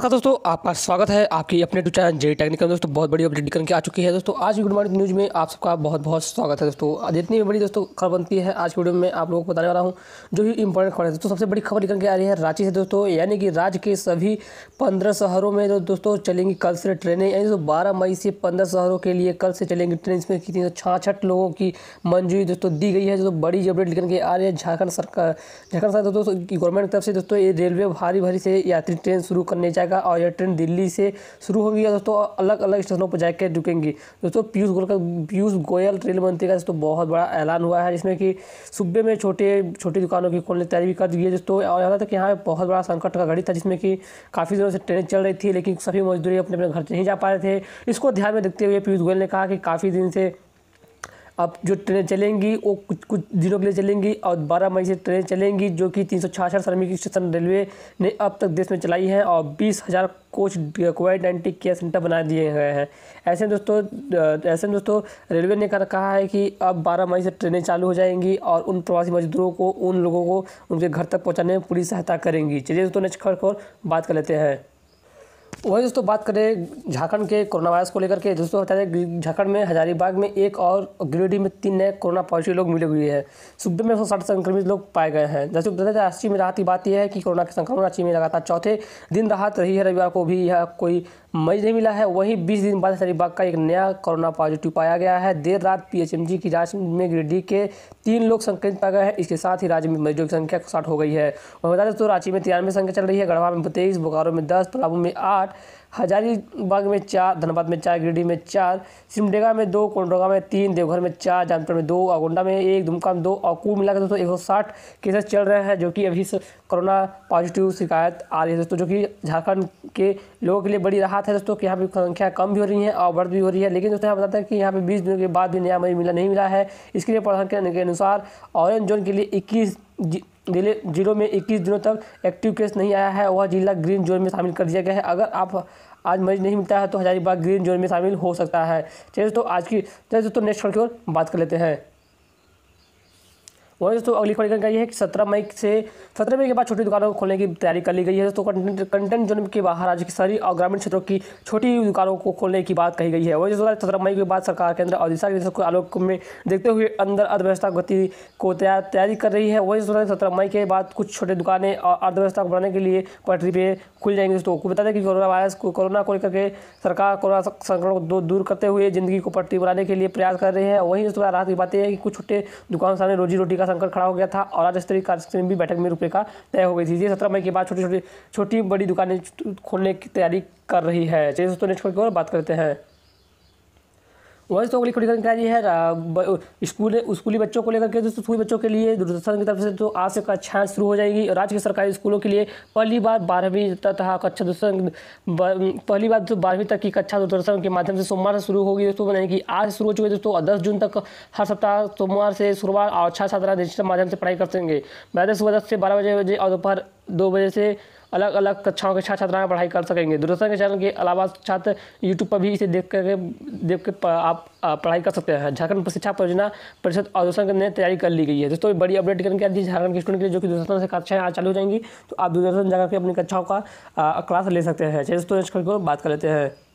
नमस्कार दोस्तों आपका स्वागत है आपकी अपने टू चैनल जे टेक्निकल दोस्तों बहुत बड़ी अपडेट निकल के आ चुकी है दोस्तों आज की गुड मॉर्निंग न्यूज़ में आप सबका बहुत बहुत स्वागत है दोस्तों जितनी भी बड़ी दोस्तों खबर बनती है आज की वीडियो में आप लोगों को बताने वाला हूँ जो भी इंपॉर्टेंट खबर है दोस्तों सबसे बड़ी खबर निकल के आ रही है रांची से दोस्तों यानी कि राज्य के सभी पंद्रह शहरों में जो दोस्तों चलेंगी कल से ट्रेनें यानी दोस्तों बारह मई से पंद्रह शहरों के लिए कल से चलेंगी ट्रेन इसमें कितनी छाछठ लोगों की मंजूरी दोस्तों दी गई है जो बड़ी अपडेट निकल के आ रही है झारखंड सरकार झारखंड सरकार दोस्तों गवर्नमेंट की तरफ से दोस्तों ये रेलवे भारी भारी से यात्री ट्रेन शुरू करने जाएगा जाएगा और यह ट्रेन दिल्ली से शुरू होगी या दोस्तों अलग अलग स्टेशनों पर जाकर रुकेंगी दोस्तों पीयूष गोयल का पीयूष गोयल रेल मंत्री का दोस्तों बहुत बड़ा ऐलान हुआ है जिसमें कि सूबे में छोटे छोटी दुकानों की खोलने तैयारी भी कर दी है दोस्तों और यहाँ तक यहाँ पर बहुत बड़ा संकट का घड़ी था जिसमें कि काफ़ी दिनों से ट्रेनें चल रही थी लेकिन सभी मजदूरी अपने अपने घर से नहीं जा पा रहे थे इसको ध्यान में देखते हुए पीयूष गोयल ने कहा कि काफ़ी दिन से अब जो ट्रेनें चलेंगी वो कुछ कुछ दिनों के लिए चलेंगी और 12 मई से ट्रेनें चलेंगी जो कि तीन श्रमिक स्टेशन रेलवे ने अब तक देश में चलाई है और बीस हज़ार कोच कोविड नाइन्टीन केयर सेंटर बना दिए गए हैं ऐसे दोस्तों ऐसे दोस्तों रेलवे ने कर कहा है कि अब 12 मई से ट्रेनें चालू हो जाएंगी और उन प्रवासी मजदूरों को उन लोगों को उनके घर तक पहुँचाने में पूरी सहायता करेंगी चलिए दोस्तों नेक्स्ट खबर बात कर लेते हैं वही दोस्तों बात करें झारखंड के कोरोना वायरस को लेकर के दोस्तों बता दें झारखंड में हजारीबाग में एक और गिरिडीह में तीन नए कोरोना पॉजिटिव लोग मिले हुए हैं सुबह में एक सौ संक्रमित लोग पाए गए हैं जैसे बता दें रांची में राहत की बात यह है कि कोरोना के संक्रमण रांची में लगातार चौथे दिन राहत रही है रविवार को भी यह कोई मरीज नहीं मिला है वहीं बीस दिन बाद हजारीबाग का एक नया कोरोना पॉजिटिव पाया गया है देर रात पी की जाँच में गिरिडीह के तीन लोग संक्रमित पाए गए हैं इसके साथ ही राज्य में मरीजों की संख्या साठ हो गई है और बता दें तो रांची में तिरानवे संख्या चल रही है गढ़वा में तेईस बोकारो में दस पलामू में आठ हजारीबाग में चार धनबाद में चार गिरडी में चार सिमडेगा में दो कोंडोगा में तीन देवघर में चार जानपुर में दो अगोंडा में एक दुमका में दो और कुल मिलाकर दोस्तों एक सौ साठ केसेस चल रहे हैं जो कि अभी कोरोना पॉजिटिव शिकायत आ रही है दोस्तों जो कि झारखंड के लोगों के लिए बड़ी राहत है दोस्तों कि यहाँ पर संख्या कम भी हो रही है और बढ़ भी हो रही है लेकिन दोस्तों यहाँ बताते हैं कि यहाँ पर बीस दिनों के बाद भी नया मरीज मिला नहीं मिला है इसके लिए प्रधान के अनुसार ऑरेंज जोन के लिए इक्कीस जिले जिलों में 21 दिनों तक एक्टिव केस नहीं आया है वह जिला ग्रीन जोन में शामिल कर दिया गया है अगर आप आज मरीज नहीं मिलता है तो हजारीबाग ग्रीन जोन में शामिल हो सकता है चलिए तो आज की चलिए दोस्तों नेक्स्ट खबर की ओर बात कर लेते हैं वही दोस्तों अगली खबर जानकारी है कि सत्रह मई से सत्रह मई के बाद छोटी दुकानों को खोलने की तैयारी कर ली गई है दोस्तों कंटेंट कंटेंट जोन के बाहर राज्य की शहरी और ग्रामीण क्षेत्रों की छोटी दुकानों को खोलने की बात कही गई है वही दोस्तों सत्रह मई के बाद सरकार केंद्र और दिशा निर्देशों के आलोक में देखते हुए अंदर अर्थव्यवस्था गति को तैयारी कर रही है वही दोस्तों सत्रह मई के बाद कुछ छोटे दुकानें और अर्थव्यवस्था को बढ़ाने के लिए पटरी पर खुल जाएंगे दोस्तों को बता दें कि कोरोना वायरस को कोरोना को लेकर के सरकार कोरोना संक्रमण को दूर करते हुए जिंदगी को पटरी बनाने के लिए प्रयास कर रही है वहीं दोस्तों राहत की बातें हैं कि कुछ छोटे दुकानों सामने रोजी रोटी का संकट खड़ा हो गया था और राज्य स्तरीय कार्यक्रम भी बैठक में रुपये का तय हो गई थी ये सत्रह मई के बाद छोटी छोटी छोटी बड़ी दुकानें खोलने की तैयारी कर रही है चलिए दोस्तों नेक्स्ट की और बात करते हैं वही तो अगली खड़ी जानकारी है स्कूल स्कूली बच्चों को लेकर के दोस्तों स्कूली बच्चों के लिए दूरदर्शन की तरफ से तो आज से कक्षाएँ शुरू हो जाएगी राज्य के सरकारी स्कूलों के लिए पहली बार बारहवीं तथा कक्षा दूरदर्शन पहली बार तो बारहवीं तक की कक्षा दूरदर्शन के माध्यम से सोमवार से शुरू होगी दोस्तों यानी कि आज शुरू हो चुकी है दोस्तों दस जून तक हर सप्ताह सोमवार से शुरुआत और छात्र छात्रा डिजिटल माध्यम से पढ़ाई कर सकेंगे मैदान तो सुबह दस से बारह बजे बजे और दोपहर दो बजे से अलग अलग कक्षाओं के छात्र छात्राएँ पढ़ाई कर सकेंगे दूरदर्शन के चैनल के अलावा छात्र यूट्यूब पर भी इसे देख कर देख के आप पढ़ाई कर सकते हैं झारखंड शिक्षा परियोजना परिषद और दूरदर्शन ने तैयारी कर ली गई है दोस्तों बड़ी अपडेट करके आती झारखंड के स्टूडेंट के लिए जो कि दूरदर्शन से कक्षाएँ आज चालू हो जाएंगी तो आप दूरदर्शन जाकर के अपनी कक्षाओं का क्लास ले सकते हैं चलिए दोस्तों बात कर लेते हैं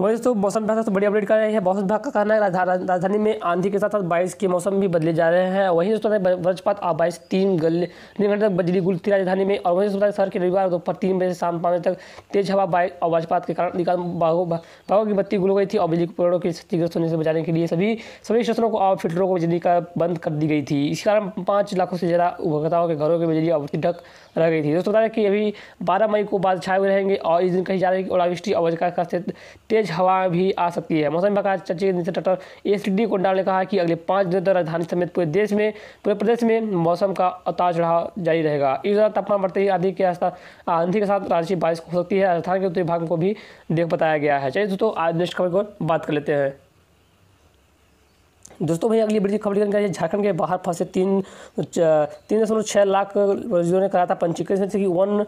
वही दोस्तों मौसम विभाग से बड़ी अपडेट कर रही है मौसम विभाग का कहना है राजधानी में आंधी के साथ साथ बारिश के मौसम भी बदले जा रहे हैं वहीं दोस्तों वज्रपात और बारिश तीन गले तीन घंटे तक बजली थी राजधानी में और वहीं दोस्तों शहर के रविवार दोपहर तीन बजे से शाम पाँच बजे तक तेज हवा बारिश और वज्रपात के कारण निकाल बाघों बाघों की बत्ती गुल गई थी और बिजली पेड़ों की क्षतिग्रस्त होने से बचाने के लिए सभी सभी स्टेशनों को और फिल्टरों को बिजली का बंद कर दी गई थी इस कारण पाँच लाखों से ज़्यादा उपभोक्ताओं के घरों की बिजली आवृत्ति ढक रह गई थी दोस्तों बता दें कि अभी बारह मई को बाद छाए हुए रहेंगे और इस दिन कहीं जा रही ओलावृष्टि और वज्रपात का तेज तेज हवा भी आ सकती है मौसम विभाग सचिव Nitin doctor A C D Kondal ने कहा कि अगले पाँच दिनों तक राजधानी समेत पूरे देश में पूरे प्रदेश में मौसम का उतार चढ़ाव जारी रहेगा इस दौरान तापमान बढ़ते ही आधी के आस्था आंधी के साथ राशि बारिश हो सकती है राजस्थान के उत्तरी भाग को भी देख बताया गया है चलिए दोस्तों आज नेक्स्ट खबर को बात कर लेते हैं दोस्तों भैया अगली बड़ी खबर की झारखंड के बाहर फंसे तीन तीन दशमलव छः लाख मजदूरों ने करा था पंजीकृत जैसे कि वन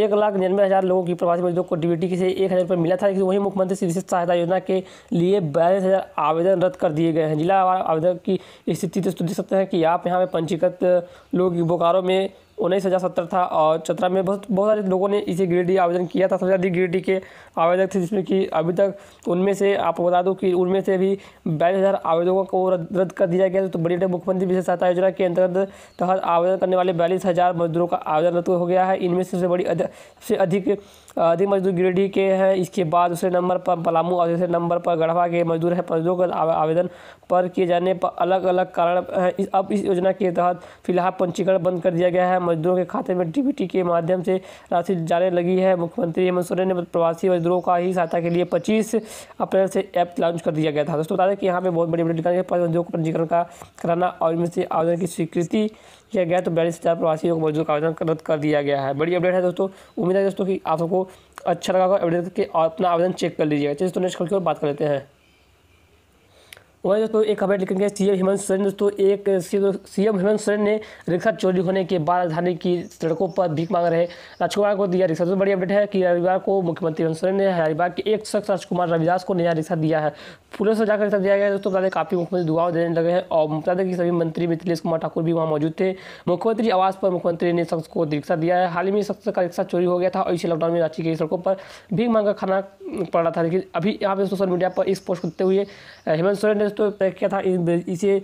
एक लाख निन्यानवे हज़ार लोगों की प्रवासी मजदूरों को डीबीटी से एक हज़ार रुपये मिला था लेकिन वहीं मुख्यमंत्री से विशेष सहायता योजना के लिए बयालीस हज़ार आवेदन रद्द कर दिए गए हैं जिला आवेदन की स्थिति दोस्तों देख सकते हैं कि आप यहाँ पर पंजीकृत लोग बोकारो में उन्नीस हज़ार सत्तर था और चतरा में बहुत बहुत सारे लोगों ने इसे ग्रेड डी आवेदन किया था सबसे अधिक ग्रेड डी के आवेदक थे जिसमें कि अभी तक उनमें से आपको बता दूँ कि उनमें से अभी बाईस हज़ार आवेदकों को रद्द कर दिया गया तो बड़ी मुख्यमंत्री विशेष सहायता योजना के अंतर्गत तहत आवेदन करने वाले बयालीस हज़ार मजदूरों का आवेदन रद्द हो गया है इनमें सबसे बड़ी सबसे अधिक अधिक मजदूर गिरिडीह के हैं इसके बाद दूसरे नंबर पर पलामू और तीसरे नंबर पर गढ़वा के मजदूर हैं मजदूरों का आवेदन पर किए जाने पर अलग अलग कारण हैं अब इस योजना के तहत फिलहाल पंजीकरण बंद कर दिया गया है मजदूरों के खाते में डीबीटी के माध्यम से राशि जाने लगी है मुख्यमंत्री हेमंत सोरेन ने प्रवासी मजदूरों का ही सहायता के लिए पच्चीस अप्रैल से ऐप लॉन्च कर दिया गया था दोस्तों बता दें कि यहाँ पर बहुत बड़ी बड़ी दुकान मजदूरों को पंजीकरण का कराना और इनमें से आवेदन की स्वीकृति किया गया तो बयालीस हज़ार प्रवासियों को मजदूर का आवेदन रद्द कर दिया गया है बड़ी अपडेट है दोस्तों उम्मीद है दोस्तों कि आप सबको अच्छा लगा अपडेट करके अपना आवेदन चेक कर लीजिएगा चलिए तो नेक्स्ट खबर की ओर बात कर लेते हैं वही दोस्तों एक खबर लिखेंगे सीएम हेमंत सोरेन दोस्तों एक सीएम हेमंत सोरेन ने रिक्शा चोरी होने के बाद राजधानी की सड़कों पर भीख मांग रहे राजकुमार को दिया रिक्शा तो बड़ी अपडेट है कि रविवार को मुख्यमंत्री हेमंत सोरेन ने हरिद्वार के एक शख्स राजकुमार रविदास को नया रिक्शा दिया है पुलिस से जाकर रिक्शा दिया गया दोस्तों बता काफ़ी मुख्यमंत्री दुआव देने लगे हैं और बता दें कि सभी मंत्री मिथिलेश कुमार ठाकुर भी वहाँ मौजूद थे मुख्यमंत्री आवास पर मुख्यमंत्री ने शख्स को रिक्शा दिया है हाल ही में शख्स का रिक्शा चोरी हो गया था और इसी लॉकडाउन में रांची की सड़कों पर भीख मांग खाना पड़ रहा था लेकिन अभी यहाँ पे सोशल मीडिया पर इस पोस्ट करते हुए हेमंत सोरेन ने दोस्तों पैक किया था इसे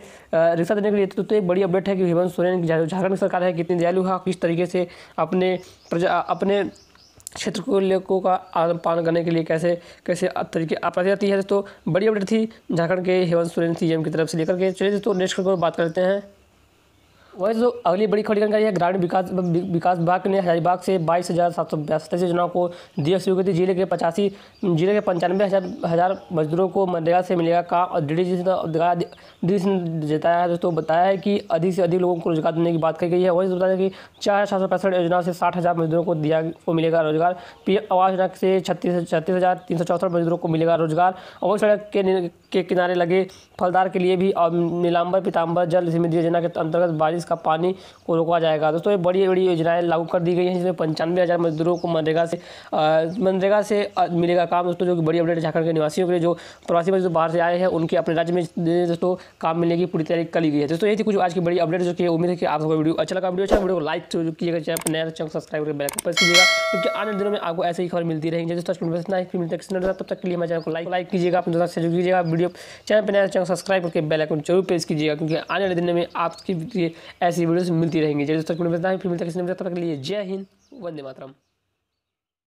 रिक्शा देने के लिए तो, तो एक बड़ी अपडेट है कि हेमंत सोरेन झारखंड सरकार है कितनी दयालु है किस तरीके से अपने प्रजा अपने क्षेत्र को लेकों का आदान पालन करने के लिए कैसे कैसे तरीके अपनाती जाती है दोस्तों बड़ी अपडेट थी झारखंड के हेमंत सोरेन सीएम की तरफ से लेकर के चलिए दोस्तों नेक्स्ट खबर बात करते हैं वह जो तो अगली बड़ी खड़ी जानकारी है ग्रामीण विकास विकास विभाग ने हजारीबाग से बाईस हज़ार सात सौ बयासी योजनाओं को दिए स्वीकृति जिले के पचासी जिले के पंचानवे हज़ार हज़ार मजदूरों को मनरेगा से मिलेगा काम और डी डी ने तो जताया है दोस्तों बताया है कि अधिक से अधिक लोगों को रोजगार देने की बात कही गई है वही तो बताया कि चार सात सौ पैंसठ योजनाओं से साठ हज़ार मजदूरों को दिया को मिलेगा रोजगार पी आवास योजना से छत्तीस छत्तीस हज़ार तीन सौ चौसठ मजदूरों को मिलेगा रोजगार और सड़क के, के किनारे लगे फलदार के लिए भी और नीलाम्बर पीताम्बर जल समिति योजना के अंतर्गत बारिश इसका पानी को रोका जाएगा दोस्तों ये बड़ी बड़ी योजनाएं लागू कर दी गई हैं जिसमें पंचानवे हज़ार मजदूरों को मनरेगा से मनरेगा से मिलेगा काम दोस्तों जो कि बड़ी अपडेट झारखंड के निवासियों के लिए जो प्रवासी मजदूर बाहर से आए हैं उनके अपने राज्य में दोस्तों काम मिलने की पूरी तैयारी कर ली गई है दोस्तों ये थी कुछ आज की बड़ी अपडेट जो कि उम्मीद है कि आपको वीडियो अच्छा लगा वीडियो अच्छा वीडियो को लाइक कीजिएगा चैनल पर नया तो चैनल सब्सक्राइब करके बैक पर कीजिएगा क्योंकि आने दिनों में आपको ऐसी ही खबर मिलती रहेंगी दोस्तों इतना ही फिर मिलते हैं तब तक के लिए मैं चैनल को लाइक लाइक कीजिएगा अपने दोस्तों से जुड़ कीजिएगा वीडियो चैनल पर नया तो चैनल सब्सक्राइब करके बेलाइकन जरूर प्रेस कीजिएगा क्योंकि आने वाले दिन में आपकी ऐसी वीडियोस मिलती रहेंगी जय तक फिर मिलता है फिर मिलता है किसी ने तब के लिए जय हिंद वंदे मातरम